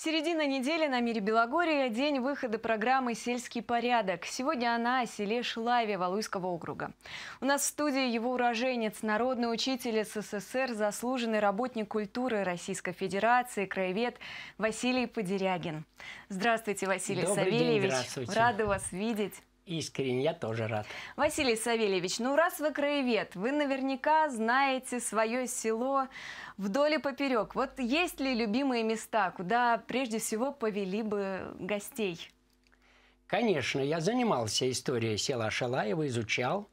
Середина недели на мире Белогория – день выхода программы «Сельский порядок». Сегодня она о селе Шлаве Валуйского округа. У нас в студии его уроженец, народный учитель СССР, заслуженный работник культуры Российской Федерации, краевед Василий Подерягин. Здравствуйте, Василий Добрый Савельевич. День, здравствуйте. Рада вас видеть искренне, я тоже рад. Василий Савельевич, ну раз вы краевед, вы наверняка знаете свое село вдоль и поперек. Вот есть ли любимые места, куда прежде всего повели бы гостей? Конечно, я занимался историей села Шалаева, изучал.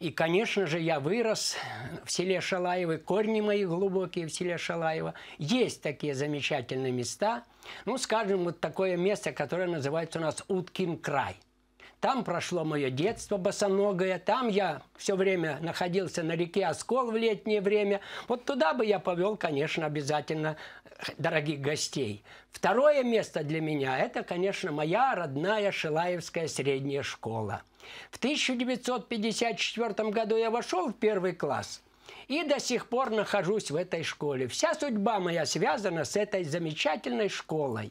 И, конечно же, я вырос в селе Шалаево, корни мои глубокие в селе Шалаево. Есть такие замечательные места. Ну, скажем, вот такое место, которое называется у нас Уткин край – там прошло мое детство босоногое, там я все время находился на реке Оскол в летнее время. Вот туда бы я повел, конечно, обязательно э, дорогих гостей. Второе место для меня – это, конечно, моя родная Шилаевская средняя школа. В 1954 году я вошел в первый класс – и до сих пор нахожусь в этой школе. Вся судьба моя связана с этой замечательной школой.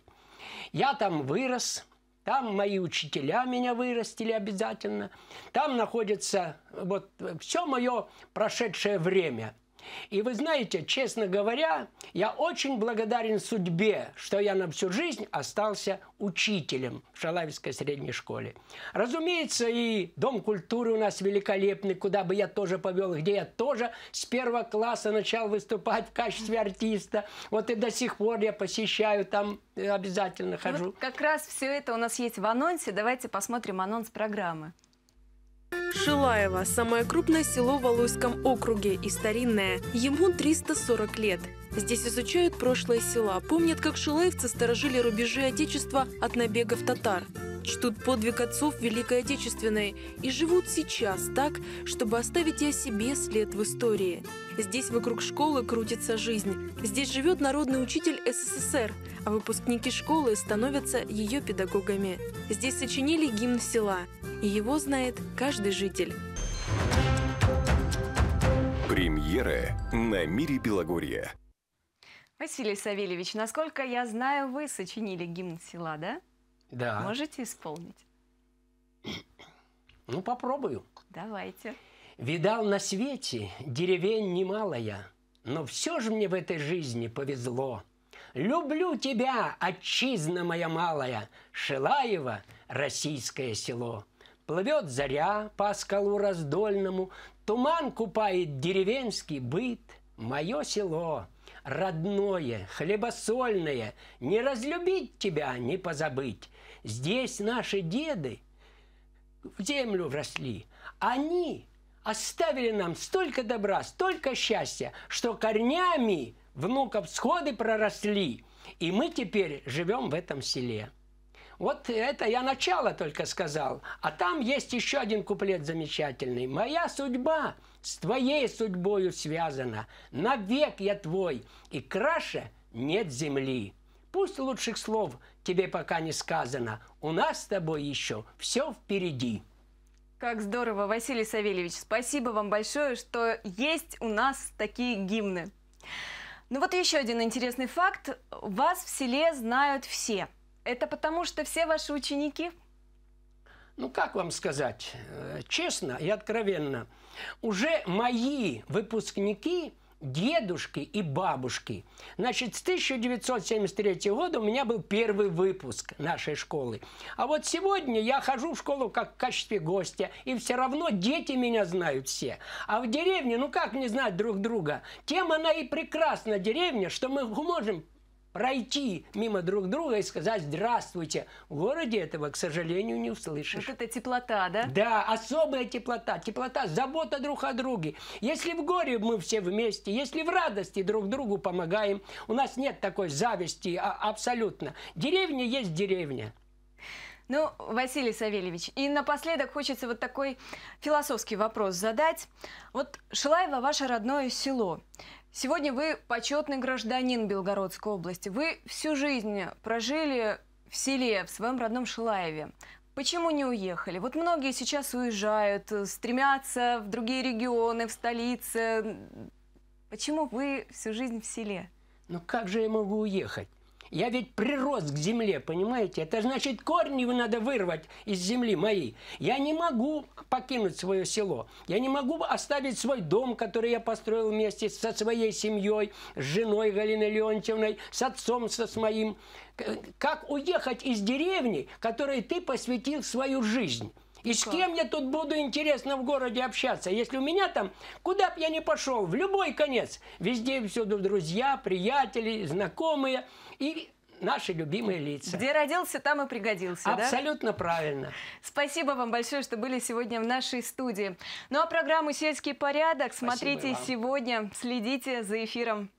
Я там вырос, там мои учителя меня вырастили обязательно. Там находится вот все мое прошедшее время – и вы знаете, честно говоря, я очень благодарен судьбе, что я на всю жизнь остался учителем в Шалавинской средней школе. Разумеется, и Дом культуры у нас великолепный, куда бы я тоже повел, где я тоже с первого класса начал выступать в качестве артиста. Вот и до сих пор я посещаю там, э, обязательно хожу. Вот как раз все это у нас есть в анонсе. Давайте посмотрим анонс программы. Шилаево – самое крупное село в Валуйском округе и старинное. Ему 340 лет. Здесь изучают прошлое села, помнят, как шилаевцы сторожили рубежи Отечества от набегов татар чтут подвиг отцов Великой Отечественной и живут сейчас так, чтобы оставить и о себе след в истории. Здесь вокруг школы крутится жизнь. Здесь живет народный учитель СССР, а выпускники школы становятся ее педагогами. Здесь сочинили гимн села, и его знает каждый житель. Премьера на мире Белогорья. Василий Савельевич, насколько я знаю, вы сочинили гимн села, да? Да. Можете исполнить? Ну, попробую. Давайте. Видал на свете деревень немалая, но все же мне в этой жизни повезло. Люблю тебя, отчизна моя малая, Шилаева, российское село. Плывет заря по скалу раздольному, Туман купает деревенский быт, мое село — родное, хлебосольное, не разлюбить тебя, не позабыть. Здесь наши деды в землю вросли. Они оставили нам столько добра, столько счастья, что корнями внуков сходы проросли. И мы теперь живем в этом селе. Вот это я начало только сказал. А там есть еще один куплет замечательный. «Моя судьба с твоей судьбою связана. Навек я твой, и краше нет земли». Пусть лучших слов тебе пока не сказано. У нас с тобой еще все впереди. Как здорово, Василий Савельевич. Спасибо вам большое, что есть у нас такие гимны. Ну вот еще один интересный факт. Вас в селе знают все – это потому, что все ваши ученики? Ну, как вам сказать, э, честно и откровенно, уже мои выпускники дедушки и бабушки. Значит, с 1973 года у меня был первый выпуск нашей школы. А вот сегодня я хожу в школу как в качестве гостя, и все равно дети меня знают все. А в деревне, ну как не знать друг друга? Тем она и прекрасна, деревня, что мы можем пройти мимо друг друга и сказать «здравствуйте». В городе этого, к сожалению, не услышишь. Вот это теплота, да? Да, особая теплота. Теплота, забота друг о друге. Если в горе мы все вместе, если в радости друг другу помогаем, у нас нет такой зависти а, абсолютно. Деревня есть деревня. Ну, Василий Савельевич, и напоследок хочется вот такой философский вопрос задать. Вот Шилаева – ваше родное село. Сегодня вы почетный гражданин Белгородской области. Вы всю жизнь прожили в селе, в своем родном Шилаеве. Почему не уехали? Вот многие сейчас уезжают, стремятся в другие регионы, в столицы. Почему вы всю жизнь в селе? Ну как же я могу уехать? Я ведь прирос к земле, понимаете? Это значит, корни его надо вырвать из земли моей. Я не могу покинуть свое село. Я не могу оставить свой дом, который я построил вместе со своей семьей, с женой Галиной Леонтьевной, с отцом, со с моим. Как уехать из деревни, которой ты посвятил свою жизнь? И с кем я тут буду интересно в городе общаться, если у меня там, куда бы я ни пошел, в любой конец, везде и всюду друзья, приятели, знакомые и наши любимые лица. Где родился, там и пригодился, Абсолютно да? правильно. Спасибо вам большое, что были сегодня в нашей студии. Ну а программу «Сельский порядок» смотрите сегодня, следите за эфиром